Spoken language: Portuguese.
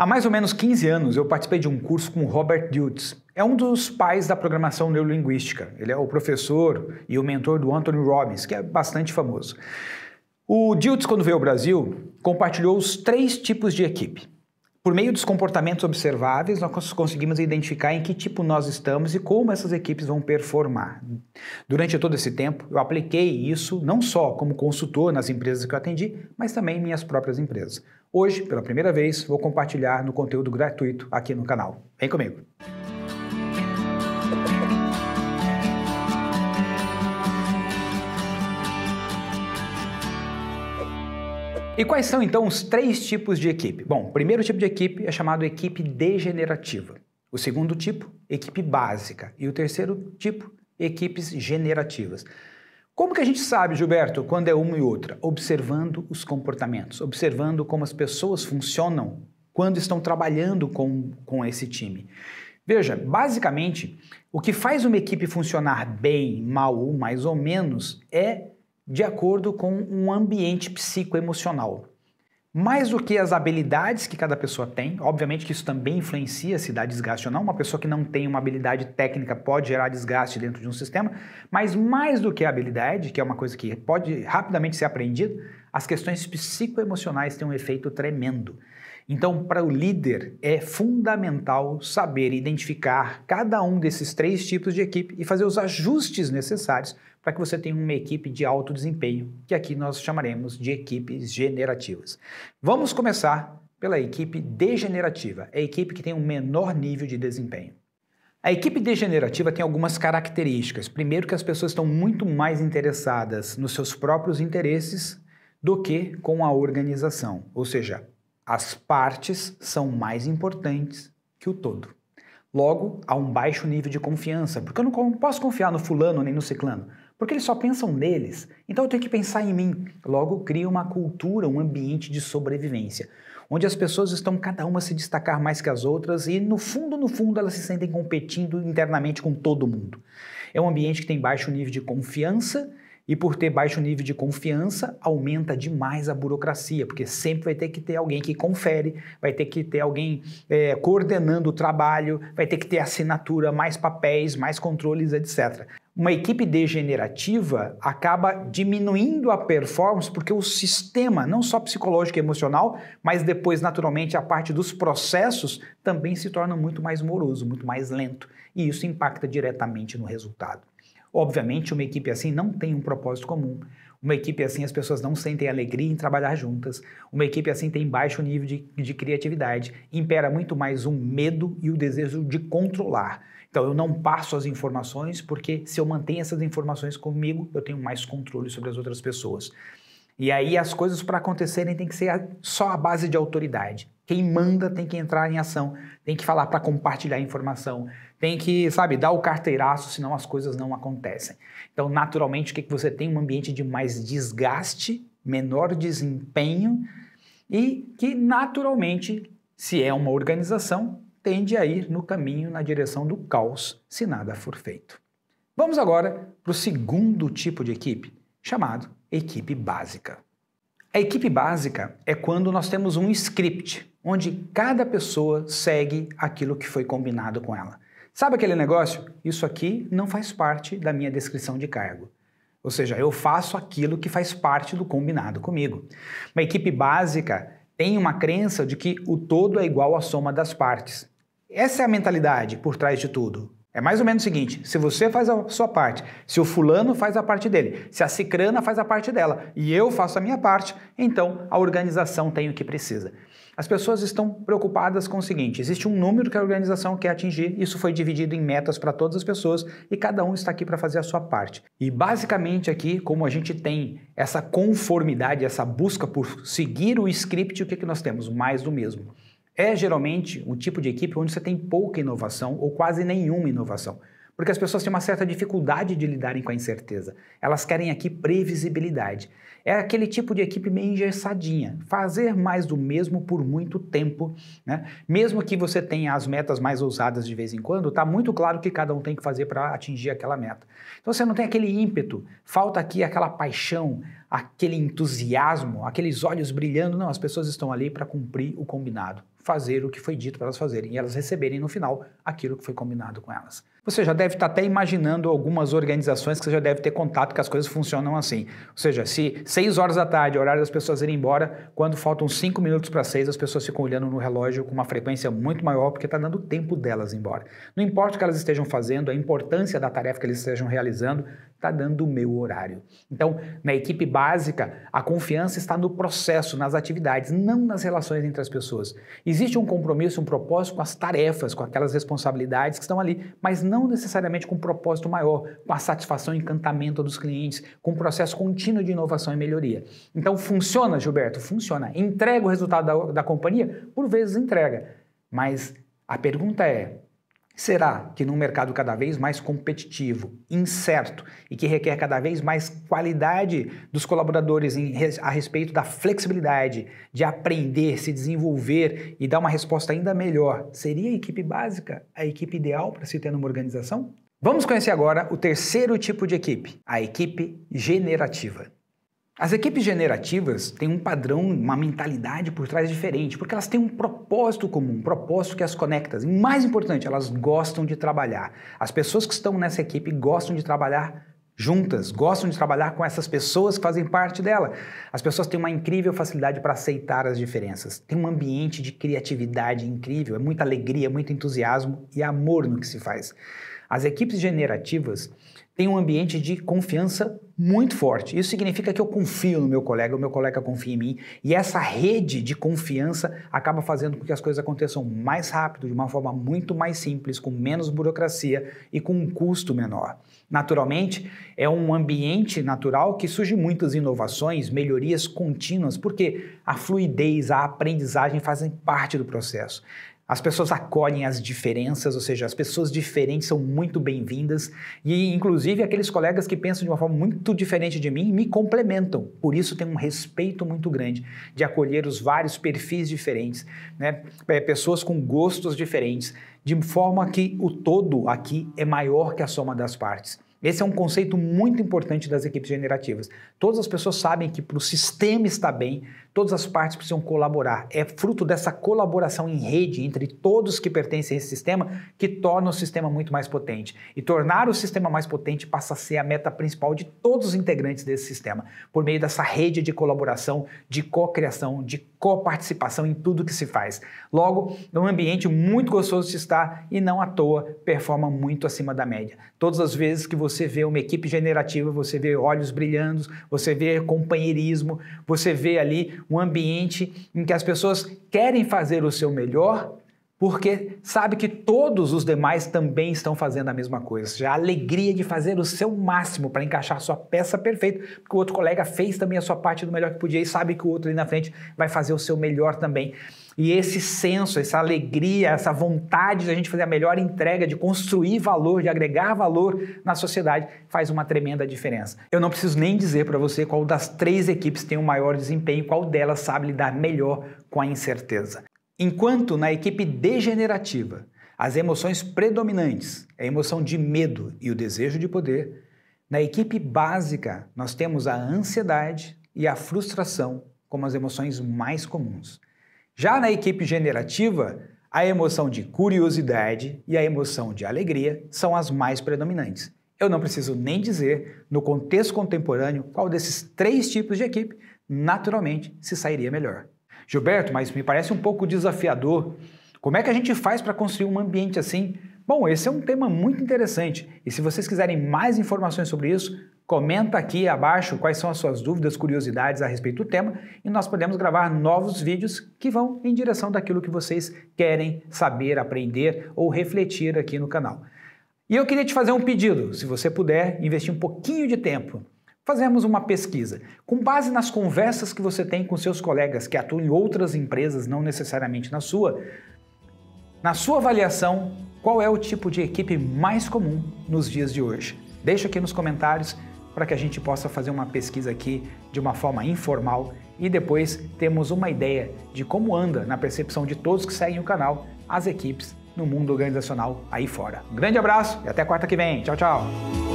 Há mais ou menos 15 anos eu participei de um curso com Robert Dutz. É um dos pais da programação neurolinguística. Ele é o professor e o mentor do Anthony Robbins, que é bastante famoso. O Dutz, quando veio ao Brasil, compartilhou os três tipos de equipe. Por meio dos comportamentos observáveis, nós conseguimos identificar em que tipo nós estamos e como essas equipes vão performar. Durante todo esse tempo, eu apliquei isso não só como consultor nas empresas que eu atendi, mas também em minhas próprias empresas. Hoje, pela primeira vez, vou compartilhar no conteúdo gratuito aqui no canal. Vem comigo! E quais são então os três tipos de equipe? Bom, o primeiro tipo de equipe é chamado equipe degenerativa, o segundo tipo, equipe básica, e o terceiro tipo, equipes generativas. Como que a gente sabe, Gilberto, quando é uma e outra? Observando os comportamentos, observando como as pessoas funcionam quando estão trabalhando com, com esse time. Veja, basicamente, o que faz uma equipe funcionar bem, mal ou mais ou menos é de acordo com um ambiente psicoemocional mais do que as habilidades que cada pessoa tem, obviamente que isso também influencia se dá desgaste ou não. Uma pessoa que não tem uma habilidade técnica pode gerar desgaste dentro de um sistema, mas mais do que a habilidade, que é uma coisa que pode rapidamente ser aprendida, as questões psicoemocionais têm um efeito tremendo. Então, para o líder é fundamental saber identificar cada um desses três tipos de equipe e fazer os ajustes necessários para que você tenha uma equipe de alto desempenho, que aqui nós chamaremos de equipes generativas. Vamos começar pela equipe degenerativa, é a equipe que tem um menor nível de desempenho. A equipe degenerativa tem algumas características. Primeiro, que as pessoas estão muito mais interessadas nos seus próprios interesses do que com a organização. Ou seja, as partes são mais importantes que o todo. Logo, há um baixo nível de confiança, porque eu não posso confiar no fulano nem no ciclano, porque eles só pensam neles. Então eu tenho que pensar em mim. Logo, cria uma cultura, um ambiente de sobrevivência, onde as pessoas estão cada uma se destacar mais que as outras e, no fundo, no fundo, elas se sentem competindo internamente com todo mundo. É um ambiente que tem baixo nível de confiança e por ter baixo nível de confiança, aumenta demais a burocracia, porque sempre vai ter que ter alguém que confere, vai ter que ter alguém é, coordenando o trabalho, vai ter que ter assinatura, mais papéis, mais controles, etc. Uma equipe degenerativa acaba diminuindo a performance porque o sistema, não só psicológico e emocional, mas depois, naturalmente, a parte dos processos também se torna muito mais moroso, muito mais lento. E isso impacta diretamente no resultado. Obviamente, uma equipe assim não tem um propósito comum. Uma equipe assim, as pessoas não sentem alegria em trabalhar juntas. Uma equipe assim tem baixo nível de, de criatividade. Impera muito mais o medo e o desejo de controlar. Então, eu não passo as informações, porque se eu mantenho essas informações comigo, eu tenho mais controle sobre as outras pessoas. E aí, as coisas para acontecerem tem que ser só a base de autoridade. Quem manda tem que entrar em ação, tem que falar para compartilhar informação, tem que, sabe, dar o carteiraço, senão as coisas não acontecem. Então, naturalmente, o que, que você tem? Um ambiente de mais desgaste, menor desempenho e que, naturalmente, se é uma organização, tende a ir no caminho na direção do caos se nada for feito. Vamos agora para o segundo tipo de equipe, chamado equipe básica. A equipe básica é quando nós temos um script onde cada pessoa segue aquilo que foi combinado com ela. Sabe aquele negócio? Isso aqui não faz parte da minha descrição de cargo. Ou seja, eu faço aquilo que faz parte do combinado comigo. Uma equipe básica tem uma crença de que o todo é igual à soma das partes. Essa é a mentalidade por trás de tudo. É mais ou menos o seguinte: se você faz a sua parte, se o fulano faz a parte dele, se a cicrana faz a parte dela e eu faço a minha parte, então a organização tem o que precisa. As pessoas estão preocupadas com o seguinte: existe um número que a organização quer atingir, isso foi dividido em metas para todas as pessoas e cada um está aqui para fazer a sua parte. E basicamente aqui, como a gente tem essa conformidade, essa busca por seguir o script, o que, que nós temos? Mais do mesmo. É geralmente um tipo de equipe onde você tem pouca inovação ou quase nenhuma inovação. Porque as pessoas têm uma certa dificuldade de lidarem com a incerteza. Elas querem aqui previsibilidade. É aquele tipo de equipe meio engessadinha. Fazer mais do mesmo por muito tempo. Né? Mesmo que você tenha as metas mais ousadas de vez em quando, está muito claro o que cada um tem que fazer para atingir aquela meta. Então você não tem aquele ímpeto, falta aqui aquela paixão, aquele entusiasmo, aqueles olhos brilhando. Não, as pessoas estão ali para cumprir o combinado fazer o que foi dito para elas fazerem e elas receberem no final aquilo que foi combinado com elas. Você já deve estar tá até imaginando algumas organizações que você já deve ter contato que as coisas funcionam assim. Ou seja, se 6 horas da tarde é o horário das pessoas irem embora, quando faltam 5 minutos para 6, as pessoas ficam olhando no relógio com uma frequência muito maior porque está dando tempo delas embora. Não importa o que elas estejam fazendo, a importância da tarefa que eles estejam realizando está dando o meu horário. Então, na equipe básica, a confiança está no processo, nas atividades, não nas relações entre as pessoas. Existe Existe um compromisso, um propósito com as tarefas, com aquelas responsabilidades que estão ali, mas não necessariamente com um propósito maior, com a satisfação e encantamento dos clientes, com um processo contínuo de inovação e melhoria. Então funciona, Gilberto? Funciona. Entrega o resultado da, da companhia? Por vezes entrega. Mas a pergunta é: Será que num mercado cada vez mais competitivo, incerto e que requer cada vez mais qualidade dos colaboradores em, a respeito da flexibilidade de aprender, se desenvolver e dar uma resposta ainda melhor, seria a equipe básica a equipe ideal para se ter numa organização? Vamos conhecer agora o terceiro tipo de equipe, a equipe generativa. As equipes generativas têm um padrão, uma mentalidade por trás diferente, porque elas têm um propósito comum, um propósito que as conecta. E mais importante, elas gostam de trabalhar. As pessoas que estão nessa equipe gostam de trabalhar juntas, gostam de trabalhar com essas pessoas que fazem parte dela. As pessoas têm uma incrível facilidade para aceitar as diferenças. Tem um ambiente de criatividade incrível, é muita alegria, muito entusiasmo e amor no que se faz. As equipes generativas tem um ambiente de confiança muito forte. Isso significa que eu confio no meu colega, o meu colega confia em mim, e essa rede de confiança acaba fazendo com que as coisas aconteçam mais rápido, de uma forma muito mais simples, com menos burocracia e com um custo menor. Naturalmente, é um ambiente natural que surge muitas inovações, melhorias contínuas, porque a fluidez, a aprendizagem fazem parte do processo. As pessoas acolhem as diferenças, ou seja, as pessoas diferentes são muito bem-vindas e, inclusive, aqueles colegas que pensam de uma forma muito diferente de mim me complementam. Por isso, tem um respeito muito grande de acolher os vários perfis diferentes, né? É, pessoas com gostos diferentes, de forma que o todo aqui é maior que a soma das partes. Esse é um conceito muito importante das equipes generativas. Todas as pessoas sabem que para o sistema estar bem, Todas as partes precisam colaborar. É fruto dessa colaboração em rede entre todos que pertencem a esse sistema que torna o sistema muito mais potente. E tornar o sistema mais potente passa a ser a meta principal de todos os integrantes desse sistema, por meio dessa rede de colaboração, de co-criação, de coparticipação em tudo que se faz. Logo, é um ambiente muito gostoso de estar e não à toa performa muito acima da média. Todas as vezes que você vê uma equipe generativa, você vê olhos brilhando, você vê companheirismo, você vê ali um ambiente em que as pessoas querem fazer o seu melhor porque sabe que todos os demais também estão fazendo a mesma coisa. Ou seja, a alegria de fazer o seu máximo para encaixar sua peça perfeita, porque o outro colega fez também a sua parte do melhor que podia e sabe que o outro ali na frente vai fazer o seu melhor também. E esse senso, essa alegria, essa vontade de a gente fazer a melhor entrega, de construir valor, de agregar valor na sociedade, faz uma tremenda diferença. Eu não preciso nem dizer para você qual das três equipes tem o um maior desempenho, qual delas sabe lidar melhor com a incerteza. Enquanto na equipe degenerativa as emoções predominantes é a emoção de medo e o desejo de poder, na equipe básica nós temos a ansiedade e a frustração como as emoções mais comuns. Já na equipe generativa, a emoção de curiosidade e a emoção de alegria são as mais predominantes. Eu não preciso nem dizer, no contexto contemporâneo, qual desses três tipos de equipe naturalmente se sairia melhor. Gilberto, mas me parece um pouco desafiador. Como é que a gente faz para construir um ambiente assim? Bom, esse é um tema muito interessante e se vocês quiserem mais informações sobre isso, comenta aqui abaixo quais são as suas dúvidas, curiosidades a respeito do tema e nós podemos gravar novos vídeos que vão em direção daquilo que vocês querem saber, aprender ou refletir aqui no canal. E eu queria te fazer um pedido, se você puder investir um pouquinho de tempo Fazemos uma pesquisa. Com base nas conversas que você tem com seus colegas que atuam em outras empresas, não necessariamente na sua, na sua avaliação, qual é o tipo de equipe mais comum nos dias de hoje? Deixa aqui nos comentários para que a gente possa fazer uma pesquisa aqui de uma forma informal e depois temos uma ideia de como anda na percepção de todos que seguem o canal as equipes no mundo organizacional aí fora. Um grande abraço e até quarta que vem. Tchau, tchau.